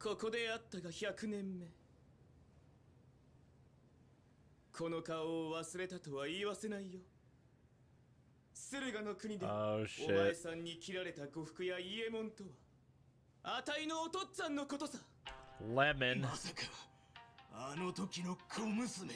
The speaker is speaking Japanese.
ここであったが百年目この顔を忘れたとは言わせないよセルガの国で、お前さんに切られた呉服や伊右衛門とはあたいのお父っつぁんのことさレモンまさかあの時の小娘